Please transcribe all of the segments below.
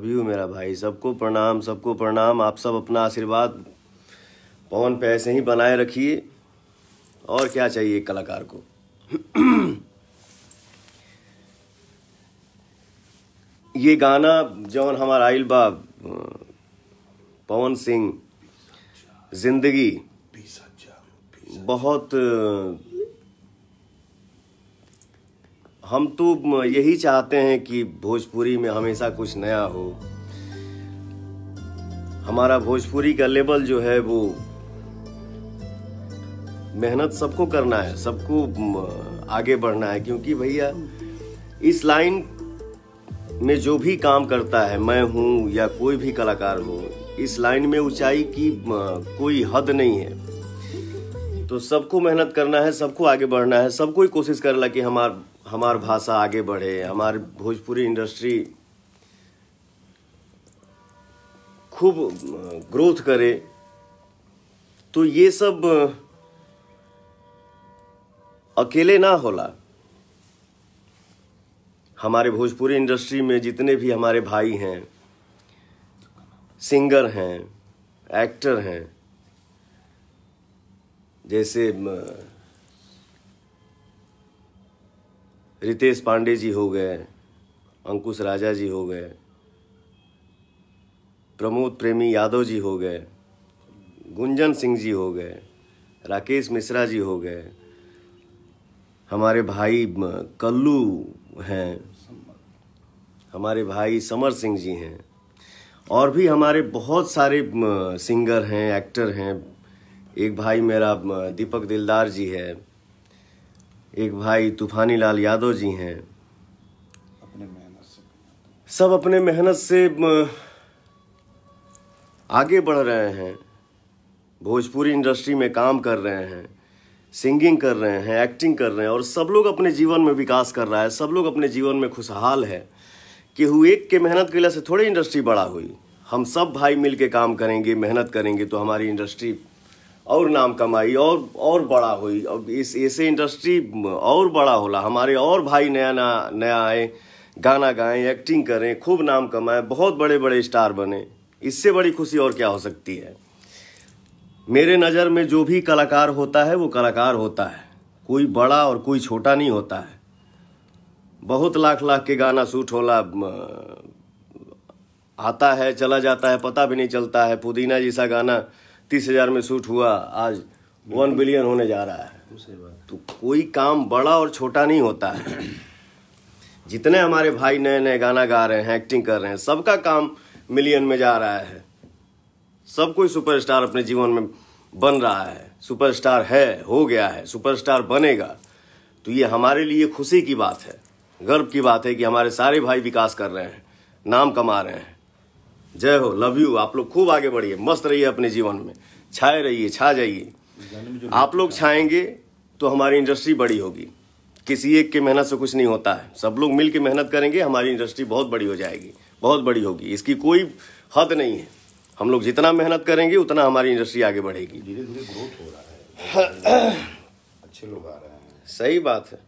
View मेरा भाई सबको प्रणाम सबको प्रणाम आप सब अपना आशीर्वाद पवन पे ऐसे ही बनाए रखिए और क्या चाहिए कलाकार को ये गाना जौन हमारा आइल बाब पवन सिंह जिंदगी बहुत हम तो यही चाहते हैं कि भोजपुरी में हमेशा कुछ नया हो हमारा भोजपुरी का लेवल जो है वो मेहनत सबको करना है सबको आगे बढ़ना है क्योंकि भैया इस लाइन में जो भी काम करता है मैं हूँ या कोई भी कलाकार हो इस लाइन में ऊंचाई की कोई हद नहीं है तो सबको मेहनत करना है सबको आगे बढ़ना है सबको ही कोशिश करना कि हमारा हमार भाषा आगे बढ़े हमारे भोजपुरी इंडस्ट्री खूब ग्रोथ करे तो ये सब अकेले ना होला हमारे भोजपुरी इंडस्ट्री में जितने भी हमारे भाई हैं सिंगर हैं एक्टर हैं जैसे रितेश पांडे जी हो गए अंकुश राजा जी हो गए प्रमोद प्रेमी यादव जी हो गए गुंजन सिंह जी हो गए राकेश मिश्रा जी हो गए हमारे भाई कल्लू हैं हमारे भाई समर सिंह जी हैं और भी हमारे बहुत सारे सिंगर हैं एक्टर हैं एक भाई मेरा दीपक दिलदार जी है एक भाई तूफानी लाल यादव जी हैं अपने मेहनत से सब अपने मेहनत से आगे बढ़ रहे हैं भोजपुरी इंडस्ट्री में काम कर रहे हैं सिंगिंग कर रहे हैं एक्टिंग कर रहे हैं और सब लोग अपने जीवन में विकास कर रहा है सब लोग अपने जीवन में खुशहाल है कि हु एक के मेहनत के लिए से थोड़ी इंडस्ट्री बड़ा हुई हम सब भाई मिल के काम करेंगे मेहनत करेंगे तो हमारी इंडस्ट्री और नाम कमाई और और बड़ा हुई और इस ऐसे इंडस्ट्री और बड़ा होला हमारे और भाई नया नया नया आए गाना गाएं एक्टिंग करें खूब नाम कमाएं बहुत बड़े बड़े स्टार बने इससे बड़ी खुशी और क्या हो सकती है मेरे नज़र में जो भी कलाकार होता है वो कलाकार होता है कोई बड़ा और कोई छोटा नहीं होता है बहुत लाख लाख के गाना सूट होला आता है चला जाता है पता भी नहीं चलता है पुदीना जैसा गाना तीस हजार में शूट हुआ आज वन बिलियन होने जा रहा है तो कोई काम बड़ा और छोटा नहीं होता है जितने हमारे भाई नए नए गाना गा रहे हैं एक्टिंग कर रहे हैं सबका काम मिलियन में जा रहा है सब कोई सुपरस्टार अपने जीवन में बन रहा है सुपरस्टार है हो गया है सुपरस्टार बनेगा तो ये हमारे लिए खुशी की बात है गर्व की बात है कि हमारे सारे भाई विकास कर रहे हैं नाम कमा रहे हैं जय हो लव यू आप लोग खूब आगे बढ़िए मस्त रहिए अपने जीवन में छाए रहिए छा जाइए आप लोग छाएंगे तो हमारी इंडस्ट्री बड़ी होगी किसी एक के मेहनत से कुछ नहीं होता है सब लोग मिल के मेहनत करेंगे हमारी इंडस्ट्री बहुत बड़ी हो जाएगी बहुत बड़ी होगी इसकी कोई हद नहीं है हम लोग जितना मेहनत करेंगे उतना हमारी इंडस्ट्री आगे बढ़ेगी धीरे धीरे ग्रोथ हो रहा है हाँ। अच्छे लोग आ रहे हैं सही बात है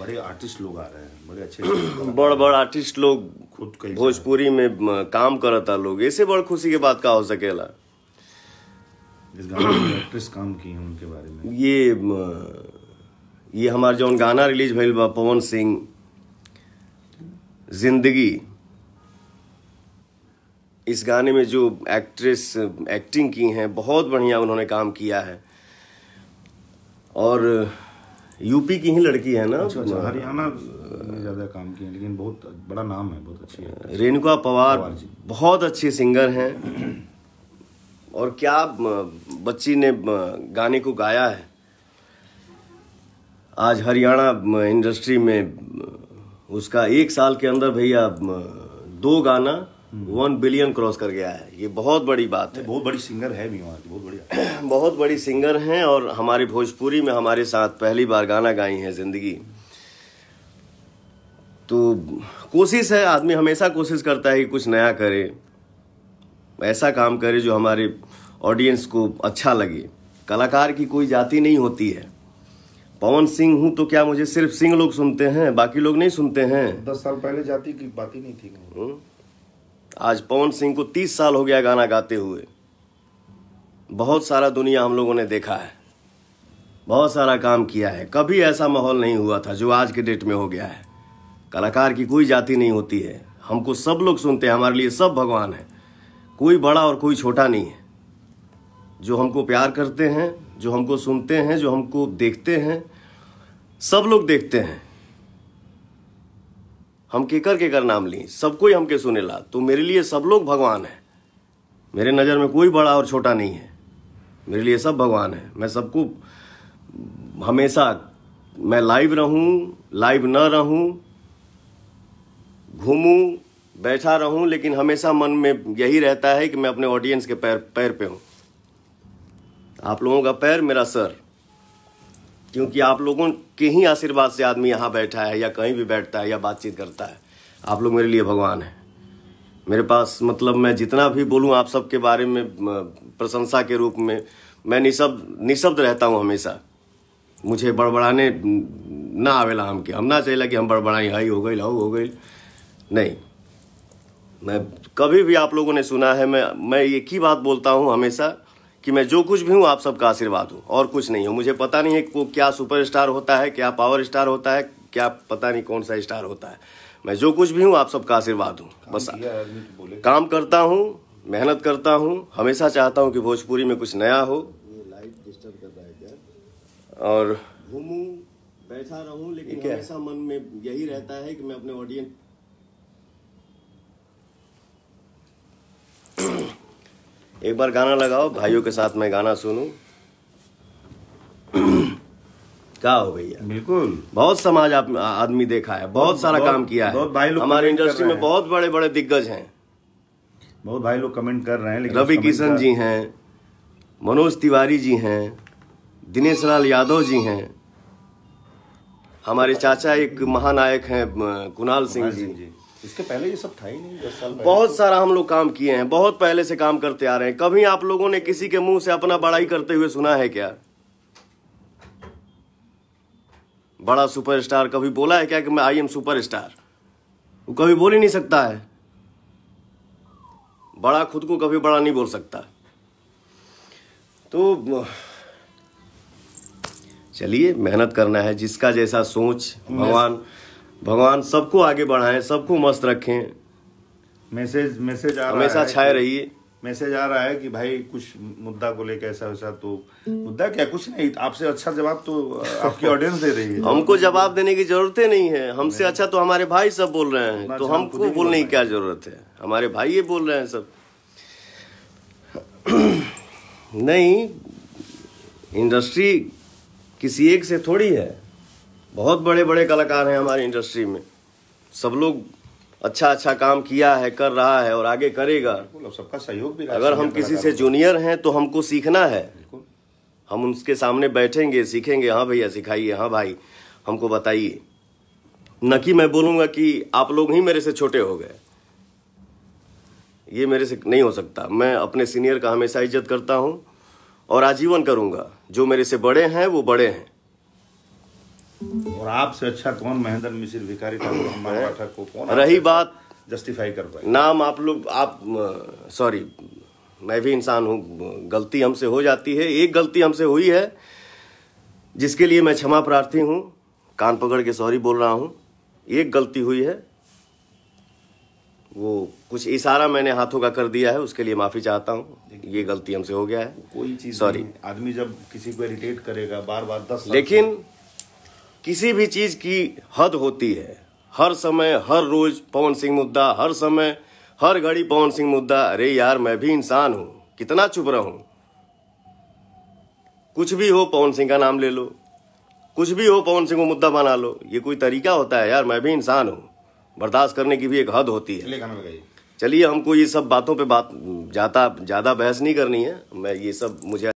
बड़े आर्टिस्ट लोग आ रहे हैं बड़े अच्छे बड़ बड़ आर्टिस्ट लोग खुद भोजपुरी में काम करता लोग ऐसे बड़ खुशी के बात का हो सकेला इस काम की है उनके बारे में ये ये हमार जो गाना रिलीज भइल बा पवन सिंह जिंदगी इस गाने में जो एक्ट्रेस एक्टिंग की हैं बहुत बढ़िया उन्होंने काम किया है और यूपी की ही लड़की है ना अच्छा, अच्छा, हरियाणा में ज़्यादा काम किया लेकिन बहुत बड़ा नाम है बहुत अच्छी है रेणुका पवार बहुत अच्छी सिंगर हैं और क्या बच्ची ने गाने को गाया है आज हरियाणा इंडस्ट्री में उसका एक साल के अंदर भैया दो गाना वन बिलियन क्रॉस कर गया है ये बहुत बड़ी बात है बहुत बड़ी सिंगर है भी वहाँ बहुत बड़ी बहुत बड़ी सिंगर हैं और हमारी भोजपुरी में हमारे साथ पहली बार गाना गाई है ज़िंदगी तो कोशिश है आदमी हमेशा कोशिश करता है कि कुछ नया करे ऐसा काम करे जो हमारे ऑडियंस को अच्छा लगे कलाकार की कोई जाति नहीं होती है पवन सिंह हूँ तो क्या मुझे सिर्फ सिंह लोग सुनते हैं बाकी लोग नहीं सुनते हैं दस साल पहले जाति की बात ही नहीं थी हम्म। आज पवन सिंह को तीस साल हो गया गाना गाते हुए बहुत सारा दुनिया हम लोगों ने देखा है बहुत सारा काम किया है कभी ऐसा माहौल नहीं हुआ था जो आज के डेट में हो गया है कलाकार की कोई जाति नहीं होती है हमको सब लोग सुनते हैं हमारे लिए सब भगवान है कोई बड़ा और कोई छोटा नहीं है जो हमको प्यार करते हैं जो हमको सुनते हैं जो हमको देखते हैं सब लोग देखते हैं हम केकर केकर नाम ली सब कोई हमके सुनेला तो मेरे लिए सब लोग भगवान है मेरे नज़र में कोई बड़ा और छोटा नहीं है मेरे लिए सब भगवान है मैं सबको हमेशा मैं लाइव रहूं लाइव न रहूं घूमूं बैठा रहूं लेकिन हमेशा मन में यही रहता है कि मैं अपने ऑडियंस के पैर पैर पे हूं आप लोगों का पैर मेरा सर क्योंकि आप लोगों के ही आशीर्वाद से आदमी यहाँ बैठा है या कहीं भी बैठता है या बातचीत करता है आप लोग मेरे लिए भगवान हैं मेरे पास मतलब मैं जितना भी बोलूँ आप सबके बारे में प्रशंसा के रूप में मैं निशब्द निशब्द रहता हूँ हमेशा मुझे बड़बड़ाने ना आवेला हमके हम ना चाहे कि हम बड़बड़ाई हाई हो गई हाउ हो गई नहीं मैं कभी भी आप लोगों ने सुना है मैं मैं एक ही बात बोलता हूँ हमेशा कि मैं जो कुछ भी हूँ आप सबका आशीर्वाद हूँ और कुछ नहीं हूँ मुझे पता नहीं है वो क्या सुपरस्टार होता है क्या पावर स्टार होता है क्या पता नहीं कौन सा स्टार होता है मैं जो कुछ भी हूँ आप सबका आशीर्वाद हूँ बस तो काम करता हूँ मेहनत करता हूँ हमेशा चाहता हूँ कि भोजपुरी में कुछ नया हो और घूमू बैठा रहूं लेकिन ऐसा मन में यही रहता है कि मैं अपने ऑडियंस एक बार गाना लगाओ भाइयों के साथ मैं गाना सुनूं क्या हो भैया बिल्कुल बहुत समाज आप आदमी देखा है बहुत सारा बहुत, काम किया बहुत है हमारे इंडस्ट्री में बहुत बड़े बड़े दिग्गज हैं बहुत भाई लोग कमेंट कर रहे हैं लेकिन रवि किशन जी हैं मनोज तिवारी जी हैं दिनेश लाल यादव जी हैं हमारे चाचा एक महानायक हैं कुणाल सिंह जी, जी। इसके पहले ये सब था ही नहीं दस साल बहुत सारा हम लोग काम किए हैं बहुत पहले से काम करते आ रहे हैं कभी आप लोगों ने किसी के मुंह से अपना बड़ाई करते हुए सुना है क्या बड़ा सुपरस्टार कभी बोला है क्या कि मैं आई एम सुपरस्टार वो कभी बोल ही नहीं सकता है बड़ा खुद को कभी बड़ा नहीं बोल सकता तो चलिए मेहनत करना है जिसका जैसा सोच भगवान भगवान सबको आगे बढ़ाएं सबको मस्त रखें मैसेज मैसेज आ हमेशा छाए रहिए मैसेज आ रहा है कि भाई कुछ मुद्दा को लेकर ऐसा वैसा तो मुद्दा क्या कुछ नहीं आपसे अच्छा जवाब तो आपकी ऑडियंस दे रही है हमको जवाब देने की जरूरत ही नहीं है हमसे अच्छा तो हमारे भाई सब बोल रहे हैं तो हमको बोलने की क्या जरूरत है हमारे भाई ये बोल रहे हैं सब नहीं इंडस्ट्री किसी एक से थोड़ी है बहुत बड़े बड़े कलाकार हैं हमारी इंडस्ट्री में सब लोग अच्छा अच्छा काम किया है कर रहा है और आगे करेगा सबका सहयोग भी अगर हम किसी से जूनियर हैं तो हमको सीखना है हम उसके सामने बैठेंगे सीखेंगे हाँ भैया सिखाइए हाँ भाई हमको बताइए न कि मैं बोलूँगा कि आप लोग ही मेरे से छोटे हो गए ये मेरे से नहीं हो सकता मैं अपने सीनियर का हमेशा इज्जत करता हूँ और आजीवन करूँगा जो मेरे से बड़े हैं वो बड़े हैं और आपसे अच्छा कौन महेंद्र मिश्र भिखारी ठाकुर हमारे पाठक को कौन रही बात जस्टिफाई कर पाए नाम आप लोग आप सॉरी मैं भी इंसान हूँ गलती हमसे हो जाती है एक गलती हमसे हुई है जिसके लिए मैं क्षमा प्रार्थी हूँ कान पकड़ के सॉरी बोल रहा हूँ एक गलती हुई है वो कुछ इशारा मैंने हाथों का कर दिया है उसके लिए माफ़ी चाहता हूँ ये गलती हमसे हो गया है कोई चीज़ सॉरी आदमी जब किसी को इरिटेट करेगा बार बार दस लेकिन किसी भी चीज़ की हद होती है हर समय हर रोज़ पवन सिंह मुद्दा हर समय हर घड़ी पवन सिंह मुद्दा अरे यार मैं भी इंसान हूँ कितना चुप रहा हूं कुछ भी हो पवन सिंह का नाम ले लो कुछ भी हो पवन सिंह को मुद्दा बना लो ये कोई तरीका होता है यार मैं भी इंसान हूं बर्दाश्त करने की भी एक हद होती है चलिए हमको ये सब बातों पे बात ज़्यादा ज़्यादा बहस नहीं करनी है मैं ये सब मुझे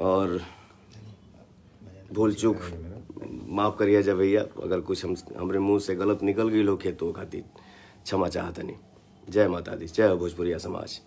और भूल चूक माफ़ करिए जा भैया अगर कुछ हम हमारे मुंह से गलत निकल गई लोग खेतों खातिर क्षमा नहीं जय माता दी जय भोजपुरिया समाज